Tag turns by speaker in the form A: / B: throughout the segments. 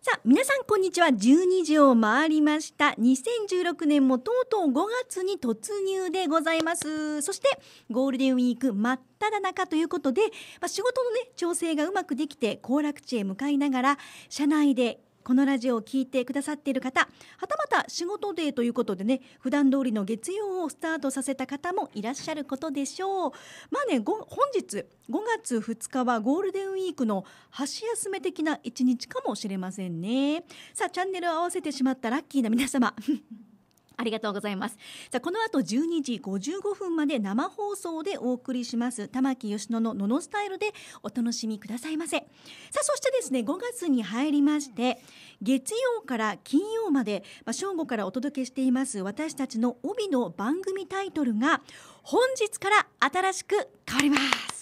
A: さあ皆さんこんにちは12時を回りました2016年もとうとう5月に突入でございますそしてゴールデンウィーク真っ只中ということで、まあ、仕事のね調整がうまくできて行楽地へ向かいながら車内でこのラジオを聴いてくださっている方はたまた仕事デーということでね普段通りの月曜をスタートさせた方もいらっしゃることでしょうまあね本日5月2日はゴールデンウィークの箸休め的な一日かもしれませんねさあチャンネルを合わせてしまったラッキーな皆様ありがとうございますさあこの後12時55分まで生放送でお送りします玉木吉野のののスタイルでお楽しみくださいませさあそしてですね5月に入りまして月曜から金曜まで、まあ、正午からお届けしています私たちの帯の番組タイトルが本日から新しく変わります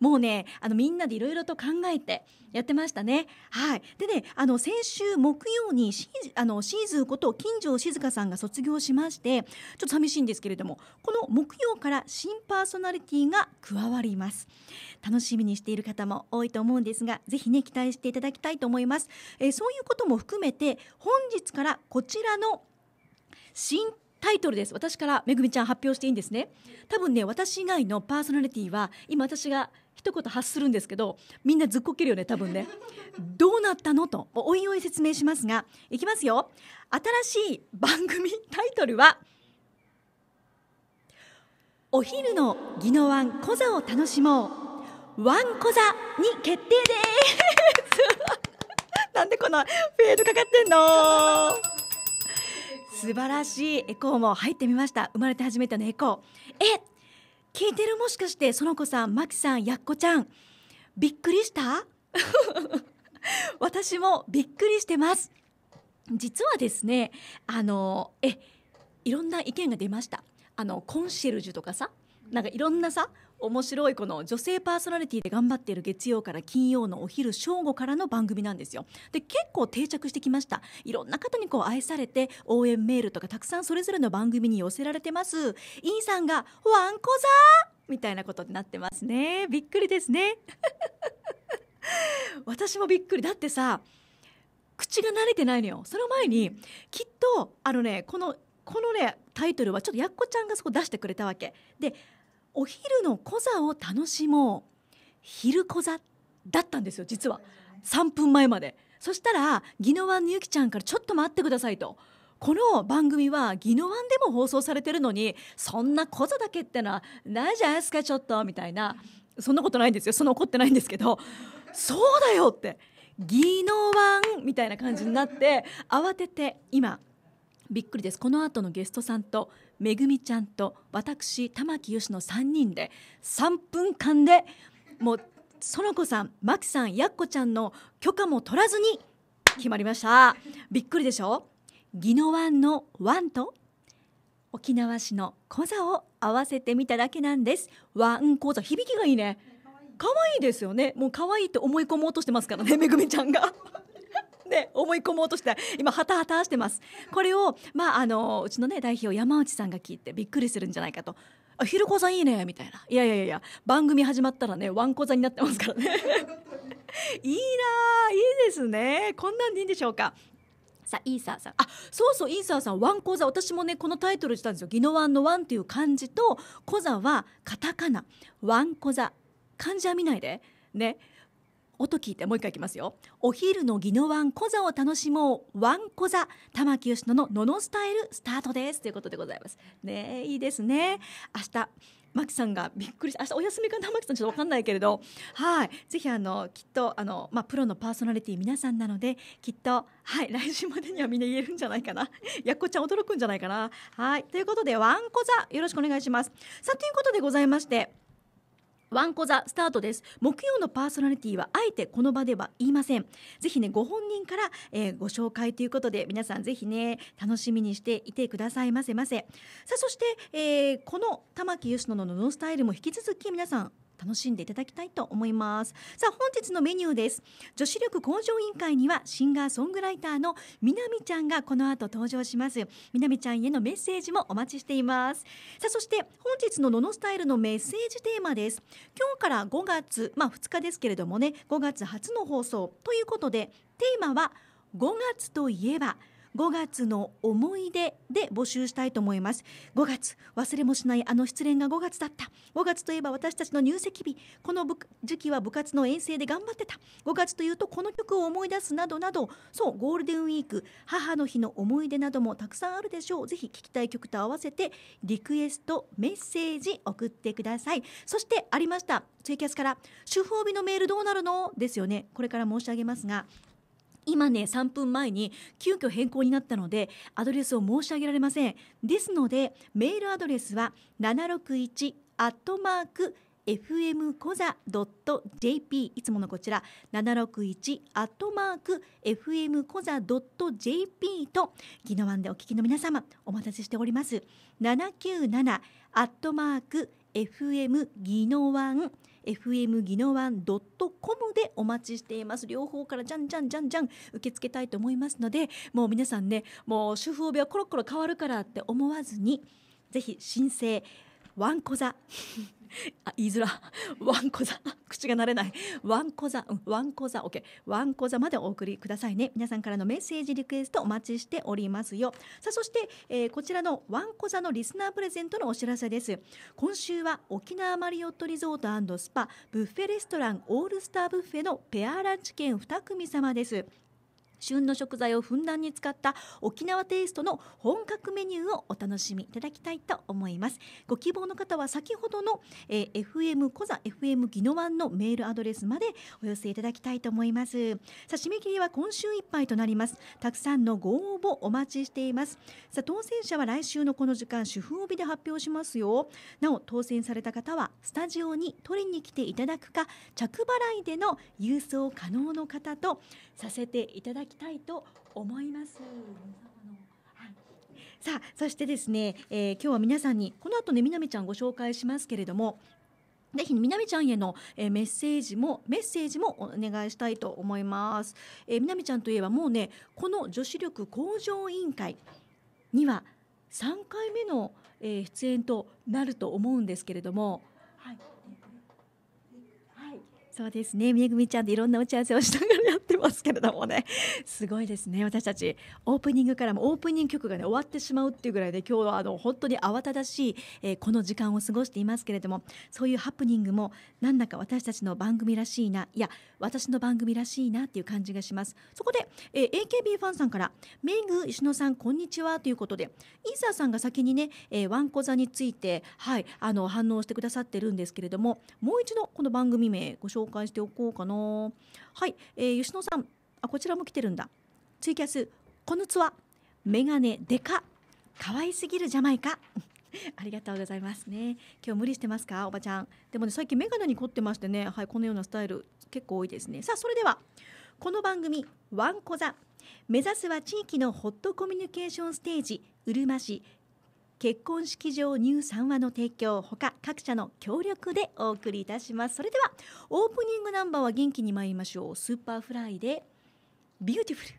A: もうねあのみんなでいろいろと考えてやってましたね。はい、でねあの先週木曜にシーあのシーズこと金城静香さんが卒業しましてちょっと寂しいんですけれどもこの木曜から新パーソナリティが加わります。楽しみにしている方も多いと思うんですがぜひね期待していただきたいと思います。えー、そういうことも含めて本日からこちらの新タイトルです私からめぐみちゃん発表していいんですね多分ね私以外のパーソナリティは今私が一言発するんですけどみんなずっこけるよね多分ね どうなったのとおいおい説明しますがいきますよ新しい番組タイトルは「お昼の宜野湾コザを楽しもうワンコザ」に決定です なんでこのフェードかかってんの素晴らしいエコーも入ってみました生まれて初めてのエコーえ聞いてるもしかしてその子さんまきさんやっこちゃんびっくりした 私もびっくりしてます実はですねあのえいろんな意見が出ましたあのコンシェルジュとかさなんかいろんなさ面白いこの女性パーソナリティで頑張っている月曜から金曜のお昼正午からの番組なんですよで結構定着してきましたいろんな方にこう愛されて応援メールとかたくさんそれぞれの番組に寄せられてますインさんが「わんこ座!」みたいなことになってますねびっくりですね 私もびっくりだってさ口が慣れてないのよその前にきっとあのねこのこのねタイトルはちょっとやっこちゃんがそこ出してくれたわけでお昼の小座を楽しもう昼小座だったんですよ実は3分前までそしたら宜野湾のゆきちゃんからちょっと待ってくださいとこの番組は宜野湾でも放送されてるのにそんな小座だけってのはないじゃないですかちょっとみたいなそんなことないんですよそんな怒ってないんですけどそうだよって宜野湾みたいな感じになって慌てて今びっくりですこの後のゲストさんとめぐみちゃんと私玉木義の3人で3分間でもう園子さん真木さんやっこちゃんの許可も取らずに決まりましたびっくりでしょ宜野湾の湾と沖縄市の小座を合わせてみただけなんです湾小座響きがいいね可愛いいですよねもう可愛いって思い込もうとしてますからねめぐみちゃんがで思い込もうとして今ハタハタしてますこれを、まあ、あのうちの、ね、代表山内さんが聞いてびっくりするんじゃないかと「あひるこさんいいね」みたいな「いやいやいや番組始まったらねわんこ座になってますからね いいないいですねこんなんでいいんでしょうかさあイーサーさんあそうそうイーサーさんワン講座私もねこのタイトルしたんですよ「ギノワンのワン」っていう漢字と「コザ」はカタカナ「ワンこ座」漢字は見ないでね音聞いてもう一回いきますよお昼の宜野湾小座を楽しもうワン小座玉木吉野のののスタイルスタートですということでございますねいいですね明日マキさんがびっくりし明日お休みかなマキさんちょっとわかんないけれどはいぜひあのきっとあの、まあ、プロのパーソナリティ皆さんなのできっとはい来週までにはみんな言えるんじゃないかな やっこちゃん驚くんじゃないかなはいということでワン小座よろしくお願いしますさあということでございましてワンコザスタートです木曜のパーソナリティはあえてこの場では言いませんぜひねご本人から、えー、ご紹介ということで皆さんぜひね楽しみにしていてくださいませませさあそして、えー、この玉木由伸の「ノンスタイル」も引き続き皆さん楽しんでいただきたいと思いますさあ本日のメニューです女子力向上委員会にはシンガーソングライターのみなみちゃんがこの後登場しますみなみちゃんへのメッセージもお待ちしていますさあそして本日のののスタイルのメッセージテーマです今日から5月まあ2日ですけれどもね5月初の放送ということでテーマは5月といえば「5月の思い出で募集したいと思います5月忘れもしないあの失恋が5月だった5月といえば私たちの入籍日この時期は部活の遠征で頑張ってた5月というとこの曲を思い出すなどなどそうゴールデンウィーク母の日の思い出などもたくさんあるでしょうぜひ聞きたい曲と合わせてリクエストメッセージ送ってくださいそしてありましたツイキャスから主婦帯のメールどうなるのですよねこれから申し上げますが今ね3分前に急遽変更になったのでアドレスを申し上げられませんですのでメールアドレスは761アットマーク f m ザ o z a j p いつものこちら761アットマーク f m ザ o z a j p とギノワンでお聞きの皆様お待たせしております797アットマーク fm ギノワン FM ギノワントコムでお待ちしています両方からじゃんじゃんじゃんじゃん受け付けたいと思いますのでもう皆さんねもう主婦帯はコロコロ変わるからって思わずにぜひ申請ワンコ座 あ言いづらわんこ座口が慣れないわんこ座わんこ座 OK わんこ座までお送りくださいね皆さんからのメッセージリクエストお待ちしておりますよさあそして、えー、こちらのわんこ座のリスナープレゼントのお知らせです今週は沖縄マリオットリゾートスパブッフェレストランオールスターブッフェのペアランチ券2組様です旬の食材をふんだんに使った沖縄テイストの本格メニューをお楽しみいただきたいと思いますご希望の方は先ほどの、えー、FM コザ FM ギノワンのメールアドレスまでお寄せいただきたいと思いますさあ締め切りは今週いっぱいとなりますたくさんのご応募お待ちしていますさあ当選者は来週のこの時間主婦帯で発表しますよなお当選された方はスタジオに取りに来ていただくか着払いでの郵送可能の方とさせていただききたいと思います。さあそしてですね、えー、今日は皆さんにこの後ねみなみちゃんご紹介しますけれどもぜひみなみちゃんへの、えメッセージもメッセージもお願いしたいと思います、えみなみちゃんといえばもうねこの女子力向上委員会には3回目の、え出演となると思うんですけれども、はい、そうですね。めぐみちゃんでいろんな打ち合わせをしながらってますけれどもね すごいですね私たちオープニングからもオープニング曲がね終わってしまうっていうぐらいで今日はあの本当に慌ただしい、えー、この時間を過ごしていますけれどもそういうハプニングもなんだか私たちの番組らしいないや私の番組らしいなっていう感じがしますそこで、えー、AKB ファンさんから「メイグ石野さんこんにちは」ということでイーサーさんが先にね、えー、ワンコ座について、はい、あの反応してくださってるんですけれどももう一度この番組名ご紹介しておこうかな。はい、えー、吉野野さんあこちらも来てるんだツイキャスこのツアメガネでか可愛すぎるジャマイカありがとうございますね今日無理してますかおばちゃんでもね最近メガネに凝ってましてねはいこのようなスタイル結構多いですねさあそれではこの番組ワンコザ目指すは地域のホットコミュニケーションステージうるま市結婚式場入3話の提供ほか各社の協力でお送りいたしますそれではオープニングナンバーは元気に参りましょうスーパーフライでビューティフル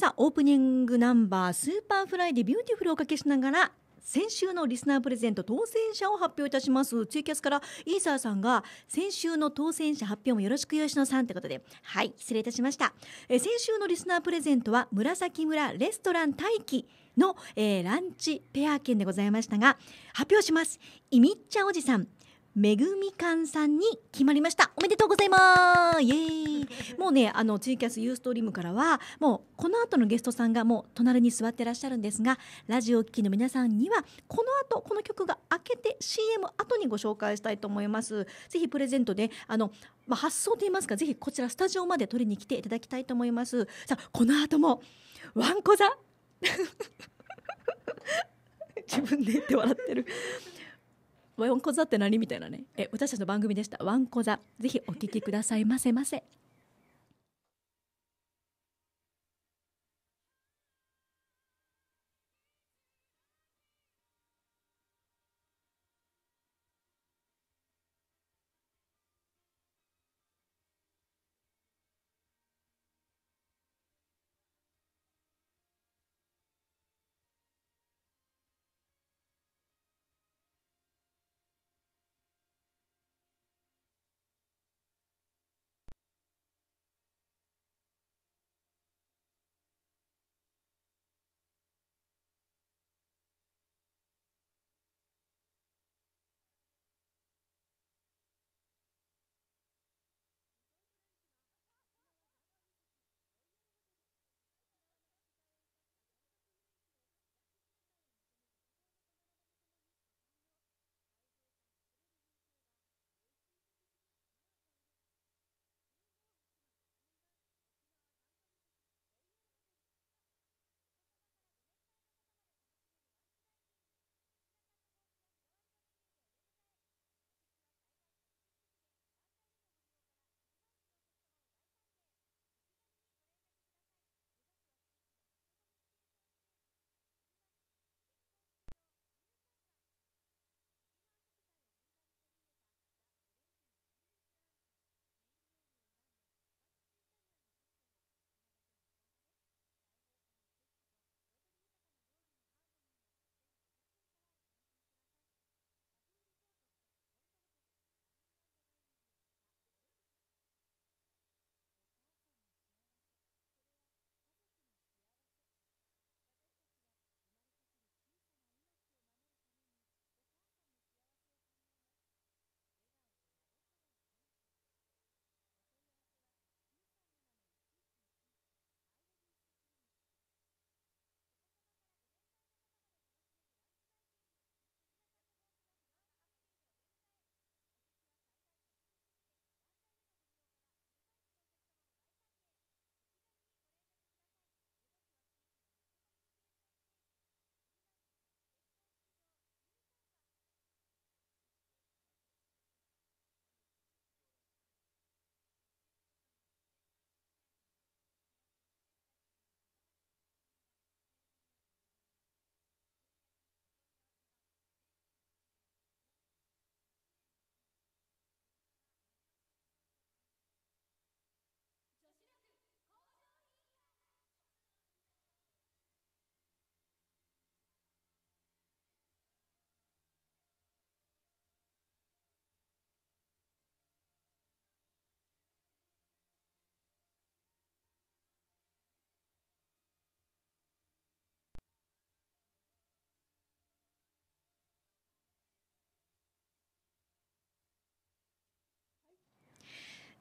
A: さあオープニングナンバー「スーパーフライでビューティフル」をおかけしながら先週のリスナープレゼント当選者を発表いたしますツイキャスからイーサーさんが先週の当選者発表もよろしく吉野さんってことではい失礼いたしましたえ先週のリスナープレゼントは紫村レストラン待機の、えー、ランチペア券でございましたが発表しますイミッチャおじさんめぐみかんさんに決まりましたおめでとうございますイエーイもうねあのツイキャスユーストリームからはもうこの後のゲストさんがもう隣に座ってらっしゃるんですがラジオ聴きの皆さんにはこの後この曲が明けて CM 後にご紹介したいと思いますぜひプレゼントであのまあ、発送と言いますかぜひこちらスタジオまで取りに来ていただきたいと思いますさあこの後もわんこ座 自分で言って笑ってるワンコ座って何みたいなねえ私たちの番組でしたワンコ座ぜひお聞きくださいませませ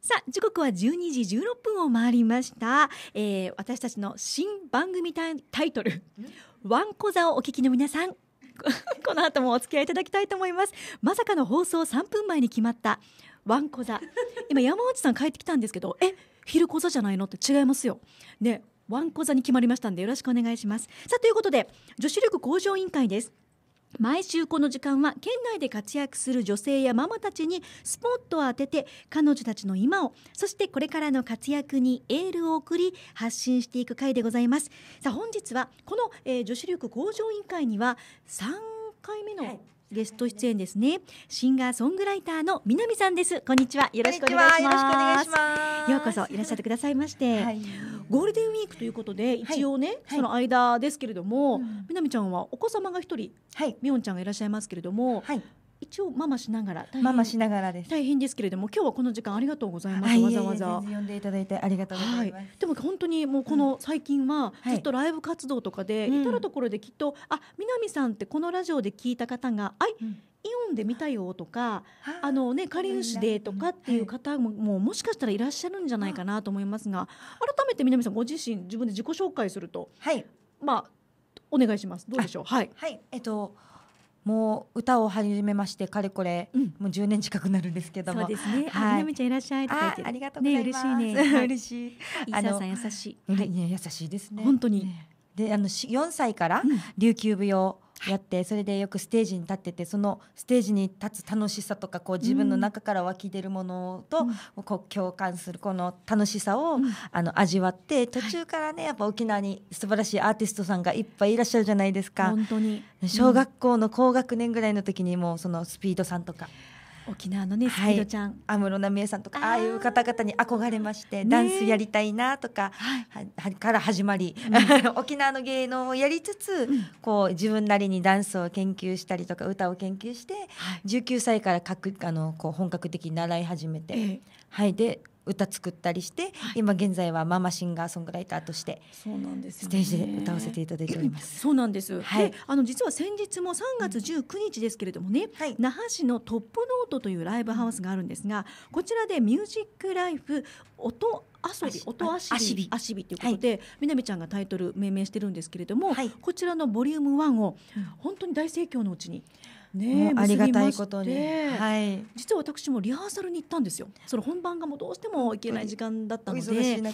A: さあ時刻は12時16分を回りました、えー、私たちの新番組タイトル「ワンコ座」をお聞きの皆さん この後もお付き合いいただきたいと思いますまさかの放送3分前に決まったワンコ座今山内さん帰ってきたんですけどえ昼こ座じゃないのって違いますよねワンコ座に決まりましたんでよろしくお願いしますさあということで女子力向上委員会です毎週この時間は県内で活躍する女性やママたちにスポットを当てて彼女たちの今をそしてこれからの活躍にエールを送り発信していく回でございますさあ本日はこの、えー、女子力向上委員会には3回目のゲスト出演ですね、はい、シンガーソングライターの南さんですこんにちはよろしくお願いしますようこそいらっしゃってくださいまして、はいゴールデンウィークということで一応ね、その間ですけれども、みなみちゃんはお子様が一人、みおんちゃんがいらっしゃいますけれども、一応ママしながらママしながらです大変ですけれども今日はこの時間ありがとうございますわざわざ呼んでいただいてありがとうはい、でも本当にもうこの最近はずっとライブ活動とかで、至る所できっとあ南さんってこのラジオで聞いた方があい、イオンで見たよとか、あのね、かりんしでとかっていう方も、もうもしかしたらいらっしゃるんじゃないかなと思いますが。改めて南さん、ご自身、自分で自己紹介すると、はい、まあ、お願いします。どうでしょう。はい、はい、えっと。もう歌を始めましてか
B: れこれ、うん、もう10年近くなるんですけどもそうですね、はい、みなち
A: ゃんいらっしゃいあありがとうございます、ね、嬉しいね嬉しいの優し
B: い、はい、ね優しいですね本当に、ね、であの4歳から琉球舞踊やって、それでよくステージに立っててそのステージに立つ楽しさとかこう自分の中から湧き出るものと、こう共感するこの楽しさを、あの味わって途中からねやっぱ沖縄に素晴らしいアーティストさんがいっぱいいらっしゃるじゃないですか。本当に小学校の高学年ぐらいの時にもうそのスピードさんとか。沖縄のねスピードちゃん、安室奈美恵さんとかああいう方々に憧れまして、ダンスやりたいなとか、はから始まり、沖縄の芸能をやりつつ、こう自分なりにダンスを研究したりとか歌を研究して、19歳からかくあのこう本格的に習い始めて、はいで歌作ったりして、はい、今現在はママシンガーソングライターとしてそうなんです、ね、ステージで歌わせていただいており
A: ます。そうなんです、はい、あの実は先日も3月19日ですけれどもね、はい、那覇市のトップノートというライブハウスがあるんですがこちらで「ミュージックライフ音遊び音遊び遊びということで、はい、南ちゃんがタイトル命名してるんですけれども、はい、こちらのボリューム1を本当に大盛況のうちに。うんね、ありがたいことに、はい、実は私もリハーサルに行ったんですよその本番がもうどうしても行けない時間だったので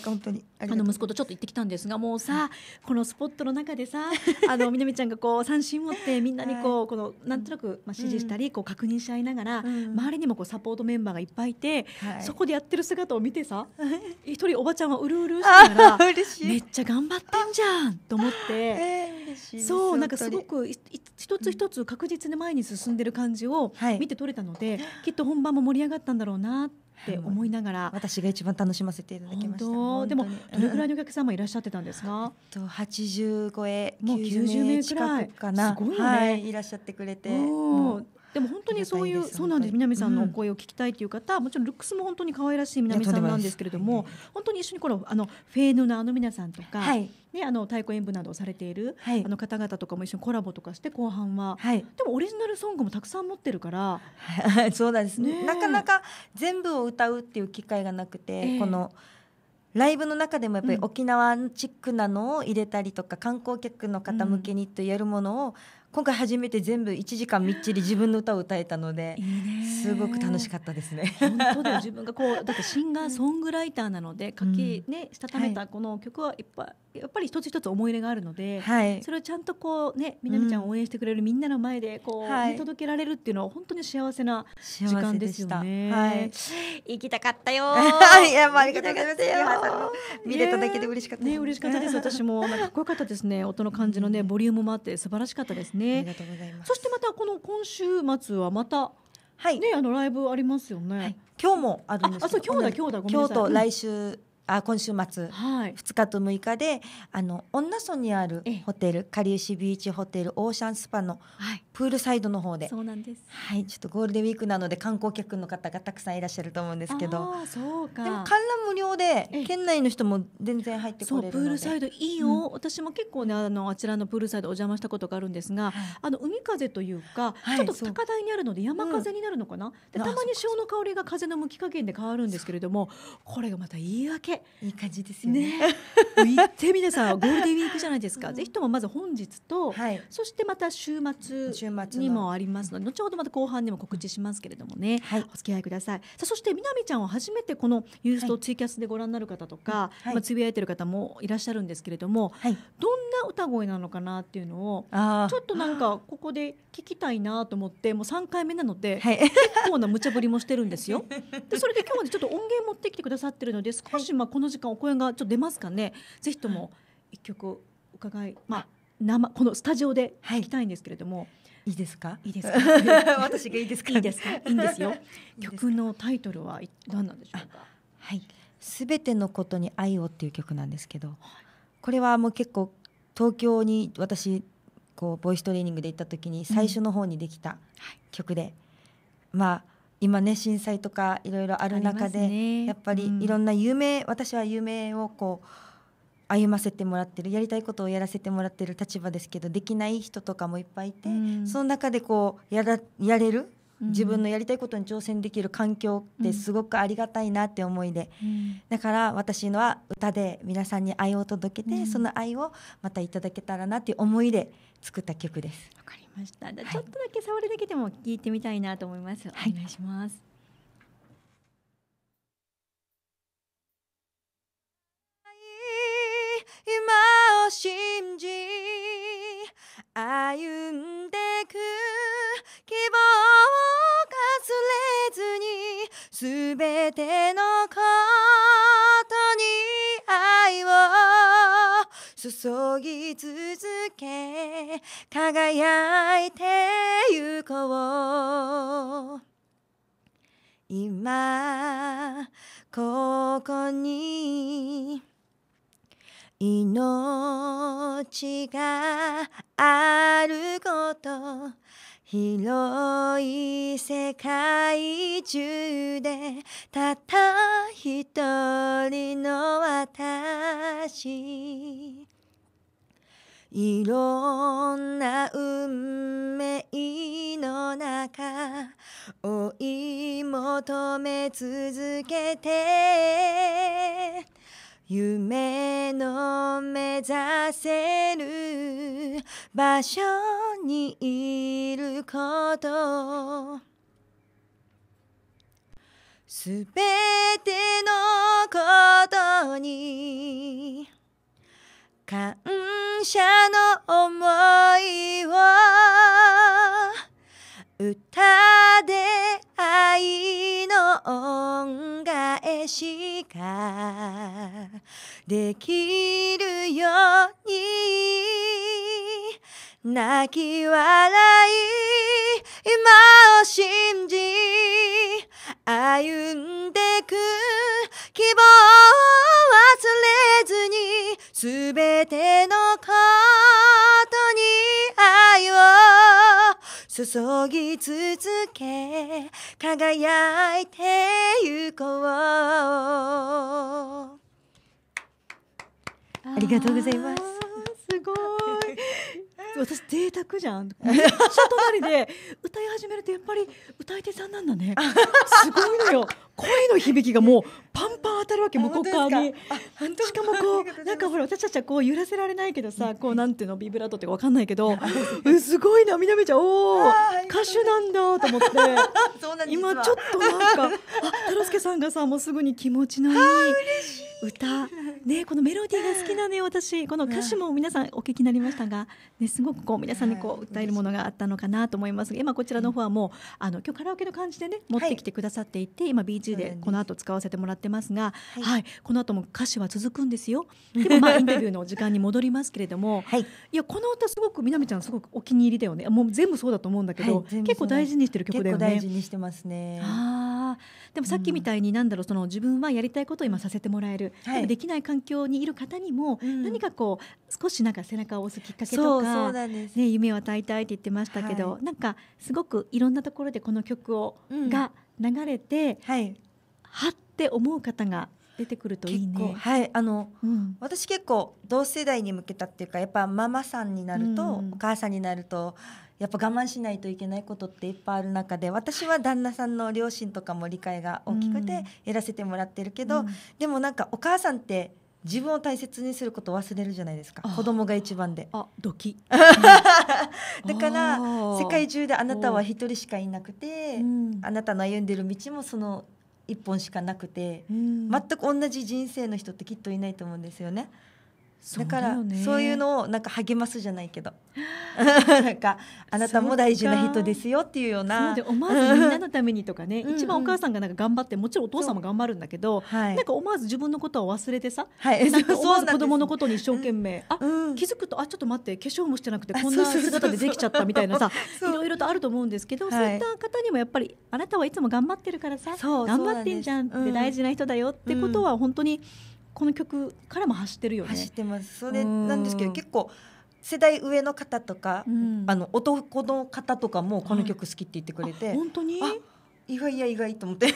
A: あの息子とちょっと行ってきたんですがもうさ、はい、このスポットの中でさ あの南ちゃんがこう三振持ってみんなにこう、はい、このなんとなく、まあ、指示したり、こう確認し合いながら、うん、周りにもこうサポートメンバーがいっぱいいて、はい、そこでやってる姿を見てさ 一人おばちゃんはうるうるしてらめっちゃ頑張ってんじゃんと思って、えー、そうなんかすごく一つ一つ確実に前に進進んでる感じを見て取れたので、はい、きっと本番も盛り上がったんだろうなって思いながら、私が一番楽しませていただきましたでもどれぐらいのお客様いらっしゃってたんですか、と八十超えも
B: う九十名近くかなすごい、ね、はい、い
A: らっしゃってくれて、でも本当にそういうそうなんです南さんのお声を聞きたいという方、うん、もちろんルックスも本当に可愛らしい南さんなんですけれども、は本当に一緒にこのあのフェーヌのあの皆さんとか、はい、ねあの太鼓演舞などをされている、はい、あの方々とかも一緒にコラボとかして後半は、はい、でもオリジナルソングもたくさん持ってるから、はい、そうなんですね、ね、なかなか全部を歌うっていう機会がなくて、えー、この。
B: ライブの中でもやっぱり沖縄チックなのを入れたりとか、観光客の方向けにとやるものを今回初めて全部1時間みっちり自分の歌を歌えたのですごく楽しかったですね。本当
A: だ自分がこうだってシンガーソングライターなので書き、ねしたためたこの曲はいっぱい、やっぱり一つ一つ思い入れがあるので、はい、それをちゃんとこうねみなみちゃんを応援してくれるみんなの前でこう、はい、届けられるっていうのは本当に幸せな時間ですよね。はい、行きたかったよ。いやまあありがとうござい
B: ますよ。見れただけで嬉しかったね。ね嬉しかったです。私
A: もなんかかっこよかったですね。音の感じのねボリュームもあって素晴らしかったですね。ね。そしてまたこの今週末はまたはい、ね、あのライブありますよね。はい、今日もあるんですあ、そう、今日だ、今日だ、今日と来
C: 週。
B: あ今週末、はい、2日と6日であの恩納村にあるホテルかりゆしビーチホテルオーシャンスパのプールサイドの方でそうなんですはいちょっとゴールデンウィークなので観光客の方がたくさんいらっしゃると思うんですけど
A: あそうかでも観覧
B: 無料で県内の人も全然入ってこれるのでそうプールサイドいいよ、う
A: ん、私も結構ねあのあちらのプールサイドお邪魔したことがあるんですが、あの海風というか、はい、ちょっと高台にあるので山風になるのかな、うん、でたまに潮の香りが風の向き加減で変わるんですけれどもこれがまた言い訳、いい感じですよねね行って皆さんゴールデンウィークじゃないですか、うん、ぜひともまず本日と、はい、そしてまた週末週末にもありますので、後ほどまた後半でも告知しますけれどもね、はい、お付き合いくださいさあそして南ちゃんを初めてこのユーストツイキャスでご覧になる方とか、はい、まあ、つぶやいてる方もいらっしゃるんですけれども、はい、どんな歌声なのかなっていうのをちょっとなんかここで聞きたいなと思ってもう3回目なので、はい、結構な無茶ぶりもしてるんですよ。でそれで今日までちょっと音源持ってきてくださってるので少しまあこの時間お声がちょっと出ますかねぜひとも一曲伺い、まあ、生このスタジオで聞きたいんですけれども。はいいいですかいいですか 私がいいですかいいですか？いいんですよ 曲のタイトルは何なんでしょうか はいすべて
B: のことに愛をっていう曲なんですけど、これはもう結構東京に私こうボイストレーニングで行った時に最初の方にできた曲で、うん、まあ今ね震災とかいろいろある中で、ね、やっぱりいろんな夢、うん、私は有名をこう歩ませてもらってるやりたいことをやらせてもらってる立場ですけどできない人とかもいっぱいいて、うん、その中でこうやらやれる自分のやりたいことに挑戦できる環境ってすごくありがたいなって思いで、うん、だから私のは歌で皆さんに愛を届けて、うん、その愛をまたいただけたらなって思いで作った曲です。わか
A: りました。ちょっとだけ触るだけでも聞いてみたいなと思います。はい、お願いします。
C: 今を信じ歩んでく希望をかすれずに全てのことに愛を注ぎ続け輝いてゆこう今ここに命があること広い世界中でたった一人の私いろんな運命の中追い求め続けて夢の目指せる場所にいることすべてのことに感謝の思いを歌で愛の恩返しかできるように泣き笑い今を信じ歩んでく希望を忘れずにすべてのことに愛を注ぎ続け輝いてゆこう
A: ありがとうございます。すごい。私贅沢じゃん。一隣で歌い始めるとやっぱり歌い手さんなんだね。すごいのよ。声の響きがもうパンパン当たるわけ向こう側にしかもこうなんかほら私たちはこう揺らせられないけどさこうなんていうのビブラートってか分かんないけどすごいなみなみちゃんおお歌手なんだと思って 今ちょっとなんかあ太郎介さんがさもうすぐに気持ちのいい歌ねこのメロディーが好きなね私この歌詞も皆さんお聞きになりましたがねすごくこう皆さんにこう歌えるものがあったのかなと思います今こちらの方はもうあの今日カラオケの感じでね持ってきてくださっていて今 BGM 日でこの後使わせてもらってますが、はい、はい、この後も歌詞は続くんですよ。でもまあインタビューの時間に戻りますけれども、はい、いやこの歌すごくみなみちゃんすごくお気に入りだよね。もう全部そうだと思うんだけど、はい、結構大事にしてる曲だよね。結構大事にしてますね。あ、でもさっきみたいになんだろうその自分はやりたいことを今させてもらえる、はい、できない環境にいる方にも何かこう少しなんか背中を押すきっかけとか、ね、夢を与えたいって言ってましたけど、はい、なんかすごくいろんなところでこの曲を、うん、が流れて、はい、はって思う方が出てくるといい
B: ね。はいあの、うん、私結構同世代に向けたっていうかやっぱママさんになると、うん、お母さんになるとやっぱ我慢しないといけないことっていっぱいある中で私は旦那さんの両親とかも理解が大きくてやらせてもらってるけど、うん、でもなんかお母さんって自分を大切にすることを忘れるじゃないですか子供が一番であドキ だから世界中であなたは一人しかいなくて、うん、あなたの歩んでる道もその一本しかなくて、うん、全く同じ人生の人ってきっといないと思うんですよね。だからそういうのをなんか励ますじゃないけど
A: なんかあなたも大事な人ですよっていうような思わずみんなのためにとかね一番お母さんがなんか頑張ってもちろんお父さんも頑張るんだけど、はい、なんか思わず自分のことを忘れてさ、はい、なんか 思わず子供のことに一生懸命、うん、あ気づくとあちょっと待って化粧もしてなくて こんな姿でできちゃったみたいなさいろいろとあると思うんですけど、はい、そういった方にもやっぱりあなたはいつも頑張ってるからさ頑張ってんじゃんって大事な人だよってことは本当に。うんこの曲からも走ってるよね走ってますそれなんですけど結構世代上の
B: 方とか、うん、あの男の方とかもこの曲好きって言ってくれて、本当に意外や意外と思って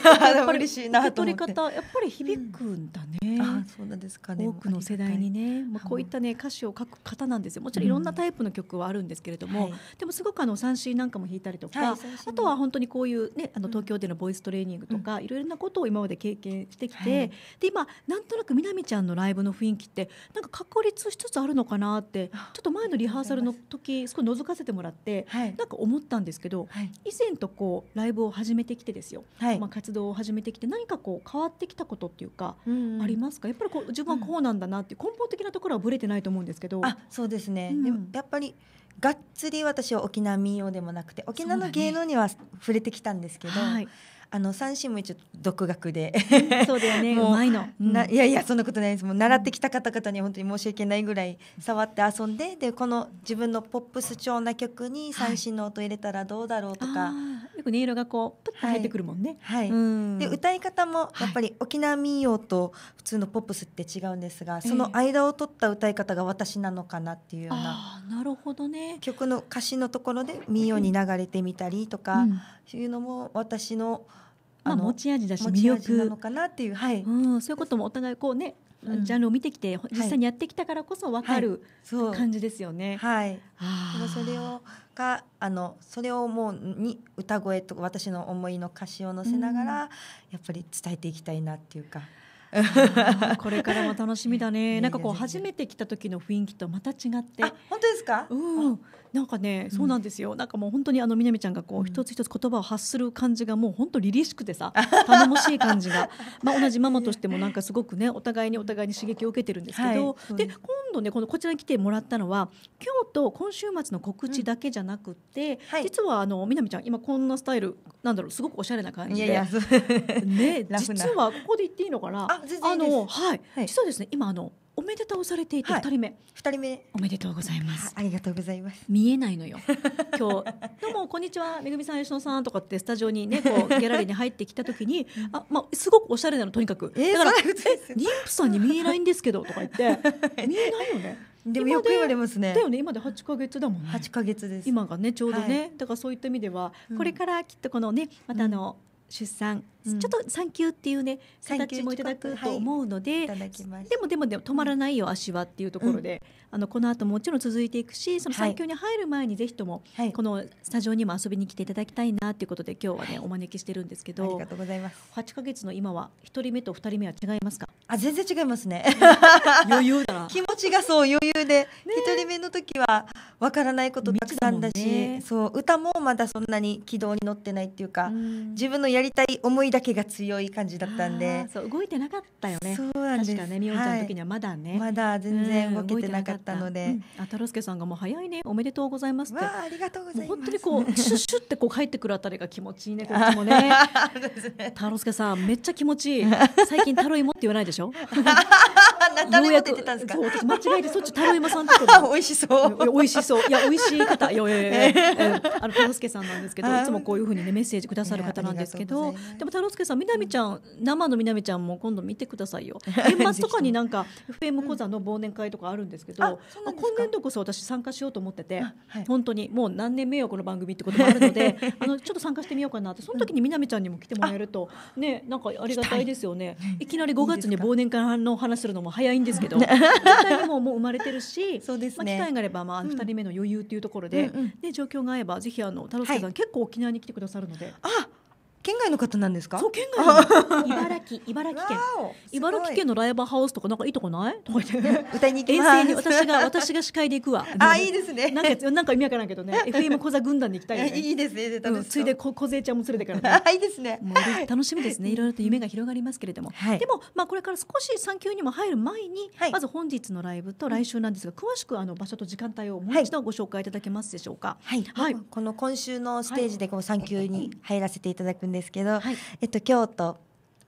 B: 嬉しいなと思って
A: 方やっぱり響くんだね、うん、あそうなんですかね多くの世代にねまあ、こういったね歌詞を書く方なんですよもちろんいろんなタイプの曲はあるんですけれども、うんでもすごくあの三振なんかも弾いたりとか、はい、あとは本当にこういうねあの東京でのボイストレーニングとか、いろいろなことを今まで経験してきて、はい、で今なんとなくみなみちゃんのライブの雰囲気ってなんか確立しつつあるのかなってちょっと前のリハーサルの時すごい覗かせてもらって、なんか思ったんですけど、以前とこうライブを始めてきてですよ、はい、まあ、活動を始めてきて何かこう変わってきたことっていうか、ありますかやっぱりこう自分はこうなんだなって根本的なところはぶれてないと思うんですけど。あそうですね、うん、でもやっぱり
B: がっつり私は沖縄民謡でもなくて沖縄の芸能には触れてきたんですけど、あの三振も一応独学でそうだよねうまいの、うん、いやいやそんなことないですもう習ってきた方々に本当に申し訳ないぐらい触って遊んででこの自分のポップス調な曲に三振の音入れたらどうだろうとか、はい、よく音色がこうプッと入ってくるもんね、はい、はい、で歌い方もやっぱり沖縄民謡と普通のポップスって違うんですが、はい、その間を取った歌い方が私なのかなっていうような、なるほどね曲の歌詞のところで民謡に流れてみたりとか、うんいうのも私
A: のまあ、持ち味だし魅力なのかなっていう、はいうん、そういうこともお互いこうね、うん、ジャンルを見てきて実際にやってきたからこそ分かる、はい、感じですよね。はい、で
B: もそれをがあのそれをもうに歌声と私の思いの歌詞を載せながら、うん、やっぱり伝えていきたいなっていうか。これからも楽しみだ
A: ね。なんかこう初めて来た時の雰囲気とまた違って。本当ですか？うん。なんかね、そうなんですよ。なんかもう本当にあのみなみちゃんがこう、一つ一つ言葉を発する感じがもう本当凛々しくてさ、頼もしい感じが。まあ同じママとしてもなんかすごくね、お互いにお互いに刺激を受けてるんですけど、はい、で今度ねこのこちらに来てもらったのは京都今週末の告知だけじゃなくて、はい、実はあのみなみちゃん今こんなスタイルなんだろうすごくおしゃれな感じで。いやいやね実はここで言っていいのかな。あのはい、はい、実はですね今あのおめでとうされていて、二、人目。二人目。おめでとうございます。ありがとうございます。見えないのよ。今日、どうも、こんにちは、めぐみさん、吉野さんとかって、スタジオにね、こう、ギャラリーに入ってきた時に。あ、まあ、すごくおしゃれなの、とにかく。えー、だから、え、妊婦さんに見えないんですけど、とか言って。見えないよね。でもよく言われますね。だよね、今で八ヶ月だもんね。八ヶ月です。今がね、ちょうどね、はい、だから、そういった意味では、これからきっと、このね、また、あの、うん、出産。ちょっとサンキュー」っていうね形もいただくと思うので、はい、でもでもでも止まらないよ、足はっていうところで、あのこの後もちろん続いていくしその産休に入る前にぜひとも、このスタジオにも遊びに来ていただきたいなということで今日はねお招きしてるんですけど、ありがとうございます8か月の今は1人目と2人目は違いますかあ全然違いま
B: すね余裕だ 気持ちがそう余裕で、ね、1人目の時はわからないことたくさんだし、ね、そう歌もまだそんなに軌道に乗ってないっていうか、う自分のやりたい思いだだけが強い感じだったんで
A: そう動いてなかったよねそうなんです確かねみおちゃんの時にはまだね、まだ全然動けてなかったので、あ、ん、太郎介さんがもう早いねおめでとうございますっありがとうございます本当にこうシュッシュってこう入ってくるあたりが気持ちいいね こっちもね太郎介さんめっちゃ気持ちいい 最近太郎芋って言わないでしょ誰が出てたんですか。私間違えてそっちタロイマさんとか。美味しそう。美味しそう。いや美味しい方。いあの太郎介さんなんですけど、いつもこういうふうにねメッセージくださる方なんですけど、でも太郎之助さんみなみちゃん生のみなみちゃんも今度見てくださいよ 年末とかになんか FM 講座の忘年会とかあるんですけど、うん、今年度こそ私参加しようと思ってて、はい、本当にもう何年目よこの番組ってこともあるので あのちょっと参加してみようかなってその時にみなみちゃんにも来てもらえると、うん、ねなんかありがたいですよねいきなり5月に忘年会の話するのも早いんですけどももう生まれてるし そうです、ね、まあ、機会があればまあ2人目の余裕というところでうんうん、で状況が合えばぜひあの太郎介さん、はい、結構沖縄に来てくださるので。あ県外の方なんですかそう県外茨城茨城県茨城県のライブハウスとかなんかいいとこないとか言って歌いに遠征に私が私が司会で行くわ あいいですねなんかなんか意味わからんけどね FM 小座軍団で行きたい、いいですね、ついでこ小勢ちゃんも連れてから あいいですね楽しみですねいろいろと夢が広がりますけれども、でもまあこれから少し産休にも入る前に、まず本日のライブと来週なんですが詳しくあの場所と時間帯をもう一度ご紹介いただけますでしょうかはい、この今週のステージでこう産休に入らせていただくん
B: でですけど、はい、えっと、京都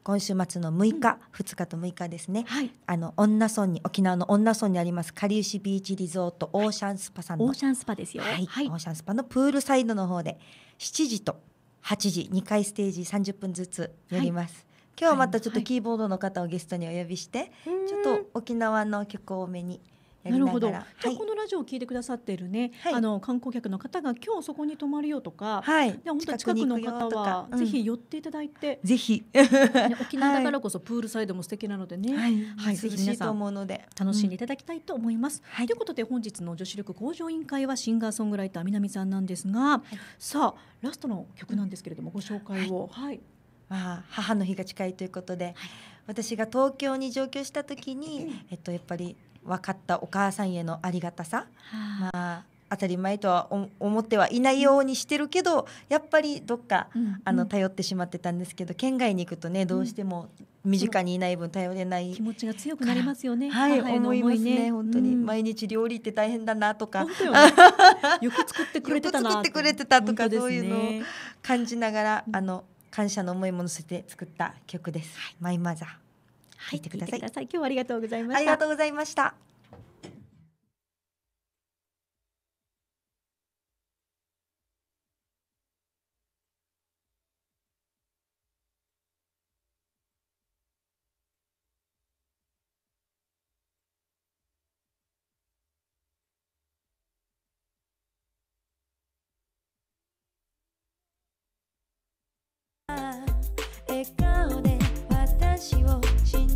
B: 今週末の6日、うん、2日と6日ですね、はい、あの恩納村に沖縄の恩納村にありますかりゆしビーチリゾートオーシャンスパさんの、オーシャンスパですよ、はい、はい、オーシャンスパのプールサイドの方で7時と8時2回ステージ30分ずつやります、はい、今日はまたちょっとキーボードの方をゲストにお呼びして、ちょっと沖縄の曲多めに
A: なるほど。じゃあこのラジオを聞いてくださっているね、はい、あの観光客の方が今日そこに泊まるよとか、はい、本当近くの方はぜひ寄っていただいて、うん、ぜひ、ね、沖縄だからこそプールサイドも素敵なのでね、はい、はい、ぜひ皆さん楽しんでいただきたいと思います。うん、ということで本日の女子力向上委員会はシンガーソングライター南さんなんですが、さあラストの曲なんですけれどもご紹介を。
B: はいまあ、母の日が近いということで、はい、私が東京に上京した時に、えっと、やっぱり分かったお母さんへのありがたさ、
A: はあ、まあ、
B: 当たり前とは思ってはいないようにしてるけどやっぱりどっか、うん、あの頼ってしまってたんですけど県外に行くとねどうしても身近にいない分頼れない、気持ちが強くなります
A: よね。はい、思いますね本
B: 当に、毎日料理って大変だなとか、よく 作ってくれてたな。作ってくれてたとか、そういうのを感じながらあの感謝の思いも乗せて作った曲です。マイマザー。聞いてくださいはい、今日はありがとうございましたありがとうございました
C: 笑顔で私を信じ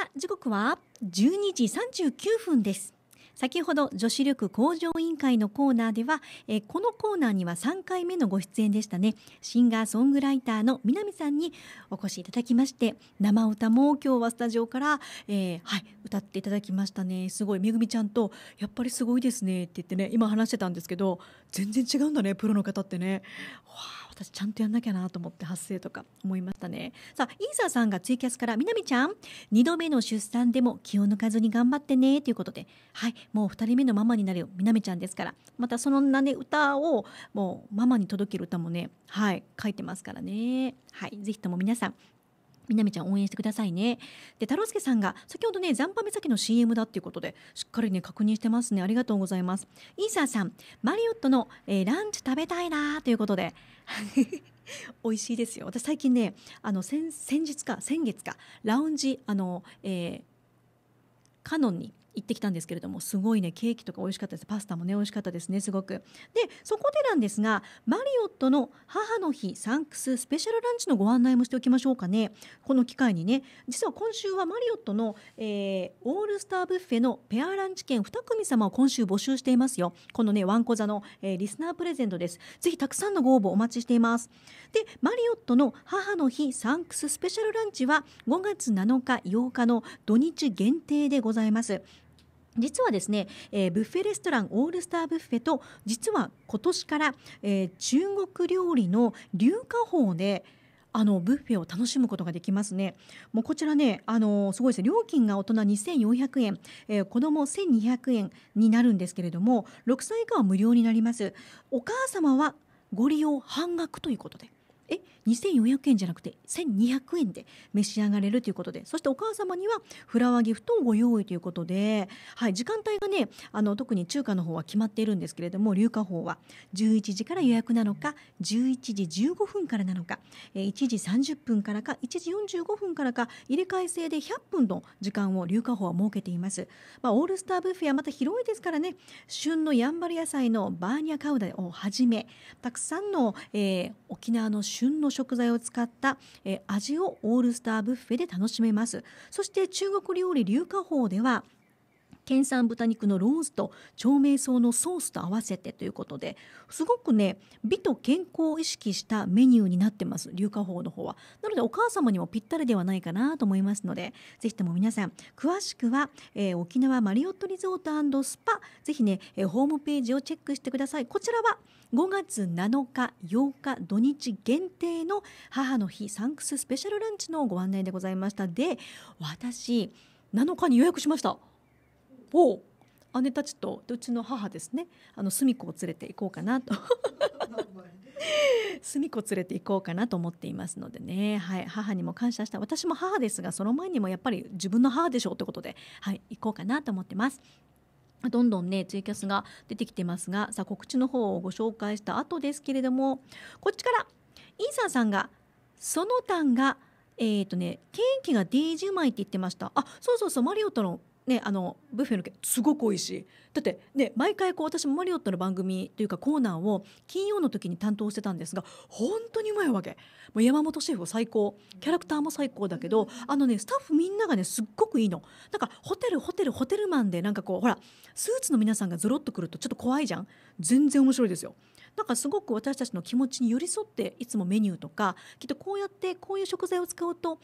A: さあ時刻は12時39分です先ほど女子力向上委員会のコーナーでは、えこのコーナーには3回目のご出演でしたねシンガーソングライターの南さんにお越しいただきまして生歌も今日はスタジオから、えー、はい、歌っていただきましたねすごいめぐみちゃんと「やっぱりすごいですね」って言ってね今話してたんですけど全然違うんだねプロの方ってね。わあ私ちゃんとやんなきゃなと思って発声とか思いましたね。さあイーサーさんがツイキャスから「みなみちゃん2度目の出産でも気を抜かずに頑張ってね」ということではいもう2人目のママになるよみなみちゃんですからまたその名で、ね、歌をもうママに届ける歌もねはい書いてますからね。はいぜひとも皆さんみちゃん応援してくださいねで太郎介さんが先ほどね残波岬の CM だっていうことでしっかりね確認してますねありがとうございますイーサーさんマリオットの、えー、ランチ食べたいなということで 美味しいですよ私最近ねあの先日か先月かラウンジあの、えー、カノンに行ってきたんですけれどもすごいねケーキとか美味しかったですパスタもね美味しかったですねすごくでそこでなんですがマリオットの母の日サンクススペシャルランチのご案内もしておきましょうかねこの機会にね実は今週はマリオットの、えー、オールスターブッフェのペアランチ券2組様を今週募集していますよこのねわんこ座の、えー、リスナープレゼントですぜひたくさんのご応募お待ちしていますでマリオットの母の日サンクススペシャルランチは5月7日8日の土日限定でございます実はですね、えー、ブッフェレストランオールスターブッフェと実は今年から、えー、中国料理の龍華法であのブッフェを楽しむことができますね。もうこちらね、あのすごいです料金が大人2400円、えー、子供1200円になるんですけれども、6歳以下は無料になります。お母様はご利用半額ということで。え2400円じゃなくて1200円で召し上がれるということでそしてお母様にはフラワーギフトをご用意ということで、はい、時間帯がねあの特に中華の方は決まっているんですけれども流華法は11時から予約なのか11時15分からなのか1時30分からか1時45分からか入れ替え制で100分の時間を流華法は設けています、まあ、オールスターブッフェはまた広いですからね旬のやんばる野菜のバーニャカウダをはじめたくさんの、えー、沖縄の旬旬の食材を使った、え味をオールスターブッフェで楽しめますそして中国料理流花宝では県産豚肉のロースと長命草のソースと合わせてということですごくね美と健康を意識したメニューになってます流花法の方はなのでお母様にもぴったりではないかなと思いますのでぜひとも皆さん詳しくは、えー、沖縄マリオットリゾートスパぜひね、えー、ホームページをチェックしてくださいこちらは5月7日8日土日限定の母の日サンクススペシャルランチのご案内でございましたで私7日に予約しましたを姉たちとうちの母ですねあの隅子を連れて行こうかなと隅 子連れて行こうかなと思っていますのでね、はい、母にも感謝した私も母ですがその前にもやっぱり自分の母でしょうということで、はい、行こうかなと思ってます。どんどんねツイキャスが出てきてますがさあ告知の方をご紹介した後ですけれどもこっちからインサーさんがそのたんがえっ、ー、とねケーキが D 10枚って言ってましたあそうそうそうマリオとのね、あのブッフェのすごく美味しいだって、ね、毎回こう私もマリオットの番組というかコーナーを金曜の時に担当してたんですが本当にうまいわけもう山本シェフは最高キャラクターも最高だけどあのねスタッフみんながねすっごくいいのなんかホテルホテルホテルマンでなんかこうほらスーツの皆さんがぞろっとくるとちょっと怖いじゃん全然面白いですよんかすごく私たちの気持ちに寄り添っていつもメニューとかきっとこうやってこういう食材を使うと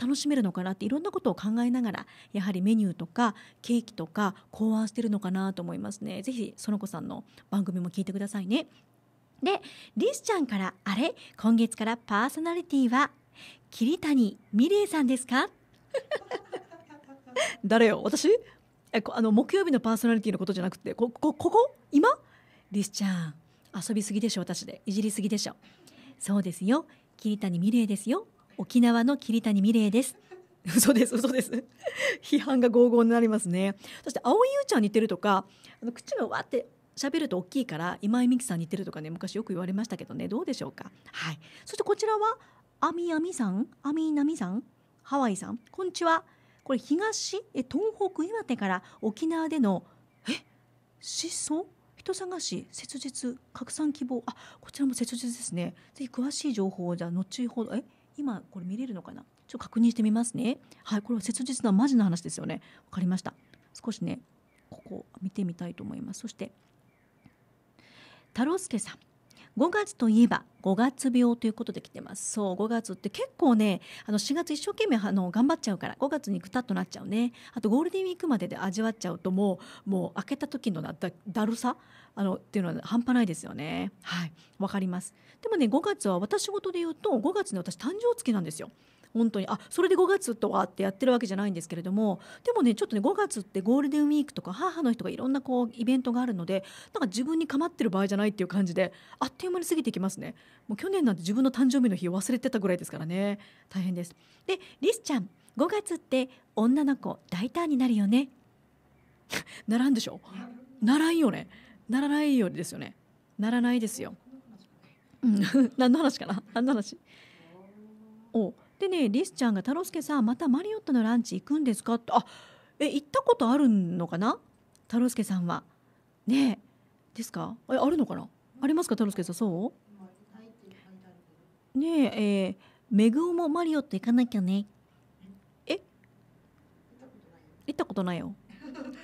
A: 楽しめるのかなっていろんなことを考えながらやはりメニューとかケーキとか考案してるのかなと思いますね。ぜひの子さんの番組も聞いてくださいね。でリスちゃんからあれ今月からパーソナリティは桐谷美玲さんですか 誰よ私えあの木曜日のパーソナリティのことじゃなくてここここ今リスちゃん遊びすぎでしょ私でいじりすぎでしょそうですよ桐谷美玲ですよ沖縄の桐谷美玲です嘘です嘘です批判が豪々になりますねそして蒼井優ちゃん似てるとかあの口がわって喋ると大きいから今井美樹さん似てるとかね昔よく言われましたけどねどうでしょうかはいそしてこちらはアミアミさんアミナミさんハワイさんこんにちはこれ東え東北岩手から沖縄でのえしそ人探し切実拡散希望あこちらも切実ですねぜひ詳しい情報をじゃあ後ほどえ今これ見れるのかなちょっと確認してみますねはいこれは切実なマジな話ですよねわかりました少しねここ見てみたいと思いますそして太郎助さん5月といえば5月病ということで来てますそう5月って結構ねあの4月一生懸命あの頑張っちゃうから5月にくたっとなっちゃうねあとゴールデンウィークまでで味わっちゃうともうもう開けた時のだだるさあのっていうのは半端ないですよねはいわかりますでもね5月は私事で言うと5月に私誕生月なんですよ本当にあそれで5月とはってやってるわけじゃないんですけれどもでもねちょっとね5月ってゴールデンウィークとか母の日とかいろんなこうイベントがあるのでなんか自分に構ってる場合じゃないっていう感じであっという間に過ぎてきますねもう去年なんて自分の誕生日の日を忘れてたぐらいですからね大変ですでリスちゃん5月って女の子大胆になるよね ならんでしょならんよねならないよりですよねならないですよ 何の話かな何の話おでねリスちゃんが「太郎介さんまたマリオットのランチ行くんですか?」って「あえ行ったことあるのかな太郎介さんは」ねえですかえあるのかなありますか太郎介さんそうねええー、めぐもマリオット行かなきゃねえ行ったことないよ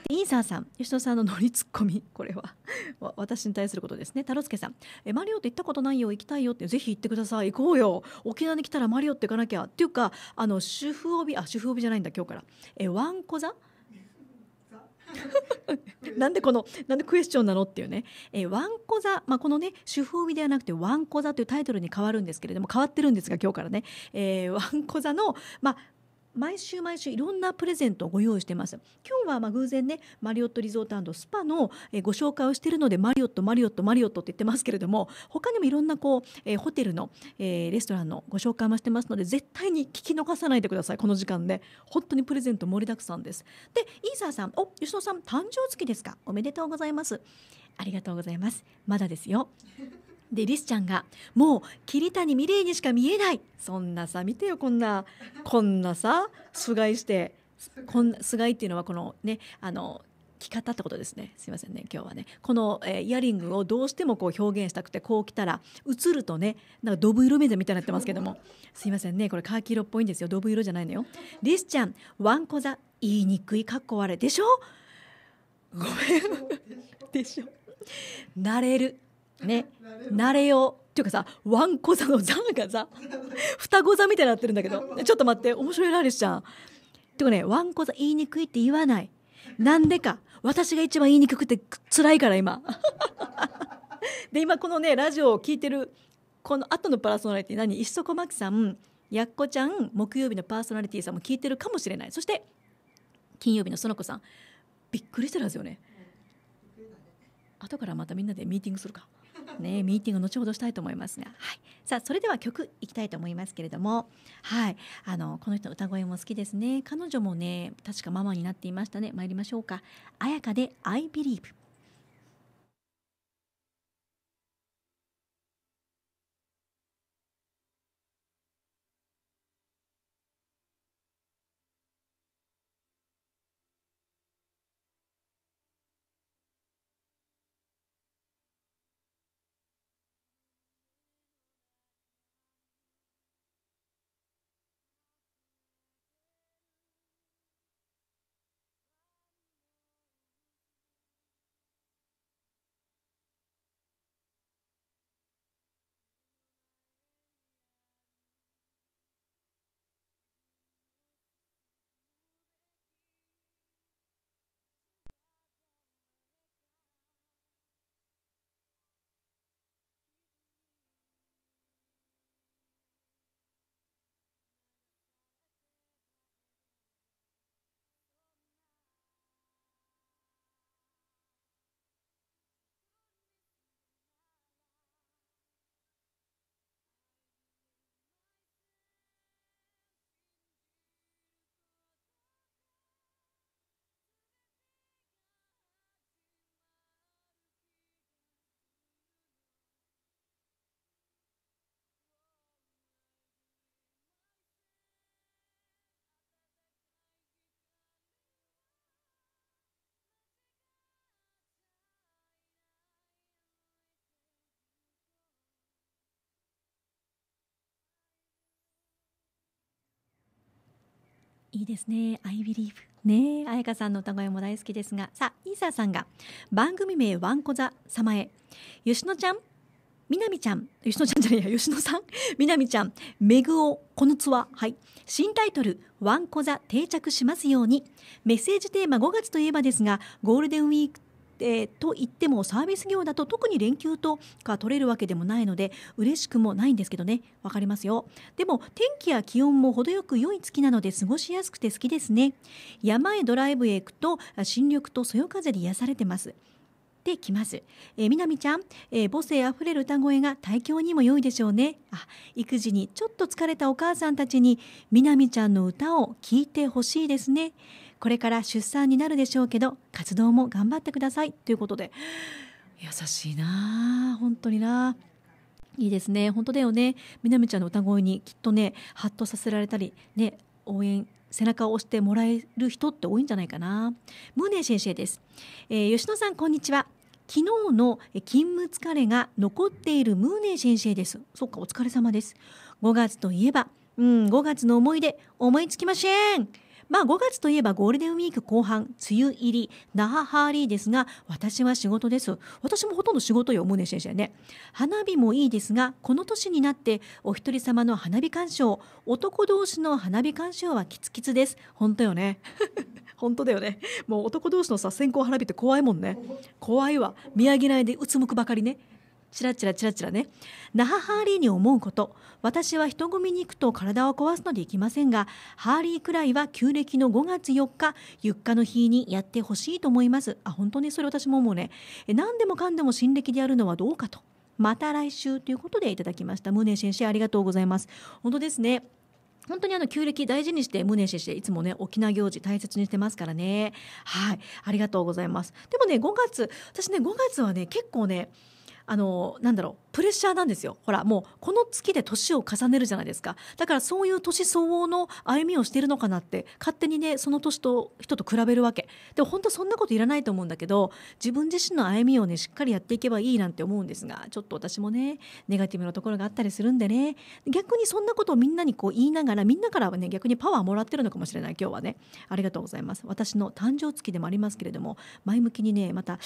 A: インサーさん、吉野さんの乗りツッコミ、これは 私に対することですね。太郎介さん、えマリオって行ったことないよ、行きたいよって、ぜひ行ってください、行こうよ。沖縄に来たらマリオって行かなきゃ。っていうか、あの主婦帯、あ、主婦帯じゃないんだ、今日から。えワンコ座 なんでこのなんでクエスチョンなのっていうね、えー、ワンコ座、まあ、このね主婦帯ではなくてワンコ座というタイトルに変わるんですけれども変わってるんですが今日からね、えー、ワンコ座の、まあ、毎週毎週いろんなプレゼントをご用意しています今日はま偶然ねマリオットリゾートスパのご紹介をしているのでマリオットマリオットマリオットって言ってますけれども他にもいろんなこう、えホテルの、えレストランのご紹介もしてますので絶対に聞き逃さないでくださいこの時間で、ね、本当にプレゼント盛りだくさんですでイーサーさんお吉野さん誕生月ですかおめでとうございますありがとうございますまだですよでリスちゃんがもう桐谷美玲にしか見えないそんなさ見てよこんなこんなさすがいしてこんなすがいっていうのはこのねあの着方ってことですねすいませんね今日はねこの、えー、イヤリングをどうしてもこう表現したくてこう着たら映るとねなんかドブ色目でみたいになってますけどもすいませんねこれカーキ色っぽいんですよドブ色じゃないのよリスちゃんわんこ座言いにくいかっこ悪いでしょごめんでしょなれるね慣れよっていうかさわんこ座の座がさ双子座みたいになってるんだけどちょっと待って面白いラリスちゃんてかねわんこ座言いにくいって言わないなんでか私が一番言いにくくて辛いから今 で今このねラジオを聴いてるこの後のパーソナリティ何石底真紀さんやっこちゃん木曜日のパーソナリティさんも聞いてるかもしれないそして金曜日のその子さんびっくりしてるはずよね後からまたみんなでミーティングするかね、ミーティング後ほどしたいと思いますが、はい、さあそれでは曲いきたいと思いますけれども、はい、あのこの人歌声も好きですね彼女もね確かママになっていましたね参りましょうか「綾香で I Believe」いいですね。アイビリー e ねえ、彩香さんの歌声も大好きですが、さあ、イーサーさんが番組名わんこ座様へ、吉野ちゃん、みなみちゃん、吉野ちゃんじゃないや、吉野さん、みなみちゃん、めぐお、このツアー、はい、新タイトル、ワンコ座定着しますように、メッセージテーマ5月といえばですが、ゴールデンウィークえと言ってもサービス業だと特に連休とか取れるわけでもないので嬉しくもないんですけどね分かりますよでも天気や気温も程よく良い月なので過ごしやすくて好きですね山へドライブへ行くと新緑とそよ風に癒されてますできます。えー、南ちゃん、えー、母性あふれる歌声が体調にも良いでしょうね。あ、育児にちょっと疲れたお母さんたちに南ちゃんの歌を聴いてほしいですね。これから出産になるでしょうけど活動も頑張ってくださいということで優しいな本当にないいですね本当だよねみなみちゃんの歌声にきっとねハッとさせられたりね応援背中を押してもらえる人って多いんじゃないかなムーネ先生です、えー、吉野さんこんにちは昨日の勤務疲れが残っているムーネ先生ですそっかお疲れ様です5月といえばうん5月の思い出思いつきませんまあ、5月といえばゴールデンウィーク後半梅雨入り那覇ハーリーですが私は仕事です私もほとんど仕事よ宗先生ね花火もいいですがこの年になってお一人様の花火鑑賞男同士の花火鑑賞はキツキツです本当よね 本当だよねもう男同士のさ線香花火って怖いもんね怖いわ見上げないでうつむくばかりねチラチラチラチラね那覇ハーリーに思うこと私は人混みに行くと体を壊すので行きませんがハーリーくらいは旧暦の5月4日4日の日にやってほしいと思いますあ本当にそれ私ももうね何でもかんでも新暦でやるのはどうかとまた来週ということでいただきましたムネ先生ありがとうございます本当ですね本当にあの旧暦大事にして無念していつもね沖縄行事大切にしてますからねはいありがとうございますでもね5月私ね5月はね結構ねあのなんだろうプレッシャーなんですよほらもうこの月で年を重ねるじゃないですかだからそういう年相応の歩みをしているのかなって勝手にねその年と人と比べるわけでも本当そんなこといらないと思うんだけど自分自身の歩みをねしっかりやっていけばいいなんて思うんですがちょっと私もねネガティブなところがあったりするんでね逆にそんなことをみんなにこう言いながらみんなからはね逆にパワーもらってるのかもしれない今日はねありがとうございます私の誕生月でもありますけれども前向きにねまた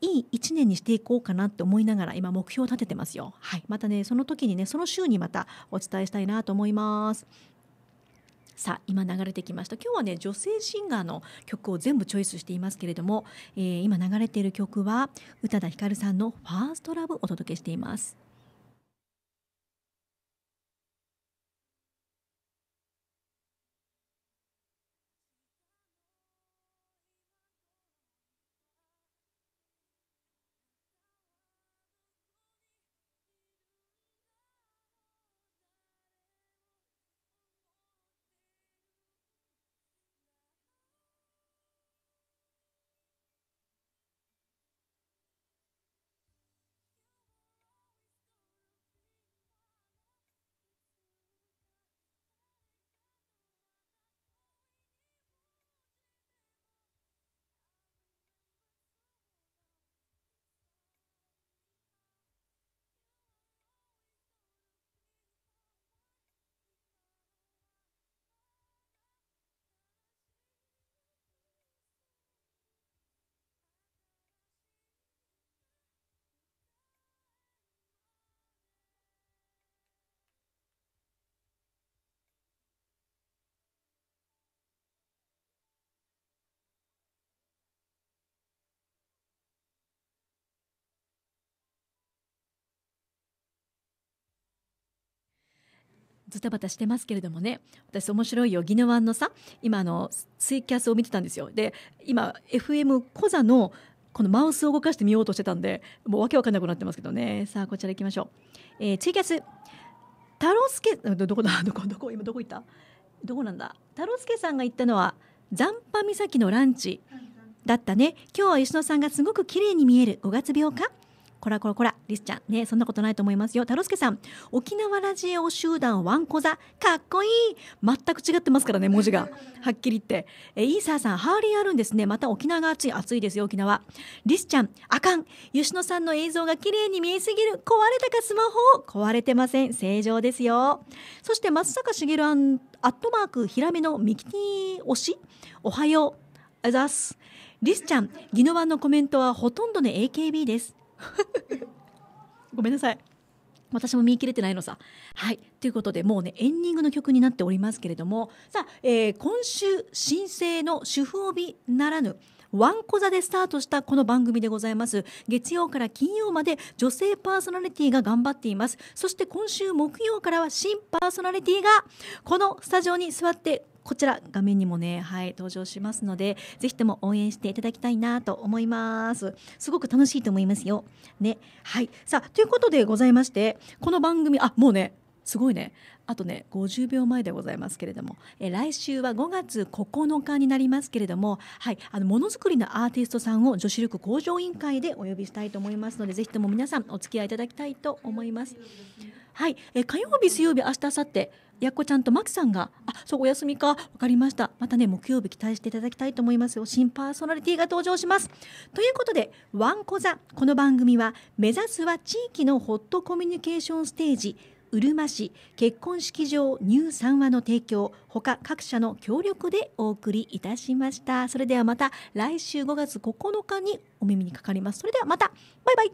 A: いい1年にしていこうかなって思いながら今目標を立ててますよ。はい、またねその時にねその週にまたお伝えしたいなと思います。さあ今流れてきました今日はね女性シンガーの曲を全部チョイスしていますけれども、えー、今流れている曲は宇多田ヒカルさんの「ファーストラブお届けしています。ズタバタしてますけれどもね私面白いよ宜野湾のさ今あのツイキャスを見てたんですよで今 FM コザのこのマウスを動かしてみようとしてたんでもうわけわかんなくなってますけどねさあこちら行きましょう、えー、ツイキャス太郎助どこだ どこどこ今どこ行ったどこなんだ太郎助さんが言ったのは残波岬のランチだったね今日は吉野さんがすごく綺麗に見える五月病か、うんこらこらこら、リスちゃん。ねそんなことないと思いますよ。太郎介さん、沖縄ラジオ集団ワンコザかっこいい全く違ってますからね、文字が。はっきり言って。え、イーサーさん、ハーリーあるんですね。また沖縄が暑い、暑いですよ、沖縄。リスちゃん、あかん。吉野さんの映像が綺麗に見えすぎる。壊れたか、スマホ。壊れてません。正常ですよ。そして、松坂茂アン、アットマーク、ひらめのミキティ推し、おはよう。あざす。リスちゃん、ギノワンのコメントはほとんどね AKB です。ごめんなさい私も見切れてないのさ。はいということでもうねエンディングの曲になっておりますけれどもさあ、えー、今週新生の主婦帯ならぬワンコ座でスタートしたこの番組でございます月曜から金曜まで女性パーソナリティが頑張っていますそして今週木曜からは新パーソナリティがこのスタジオに座ってこちら画面にもねはい登場しますのでぜひとも応援していただきたいなと思いますすごく楽しいと思いますよねはいさあということでございましてこの番組あもうねすごいね。あとね、50秒前でございますけれども、え来週は5月9日になりますけれども、はい、あのものづくりのアーティストさんを女子力向上委員会でお呼びしたいと思いますので、ぜひとも皆さんお付き合いいただきたいと思います。はい、え火曜日、水曜日、明日、明後日やっこちゃんとまきさんがあそうお休みかわかりましたまたね木曜日期待していただきたいと思いますよ新パーソナリティが登場しますということでわんこ座この番組は目指すは地域のホットコミュニケーションステージうるま市結婚式場ニュー3話の提供ほか各社の協力でお送りいたしましたそれではまた来週5月9日にお耳にかかりますそれではまたバイバイ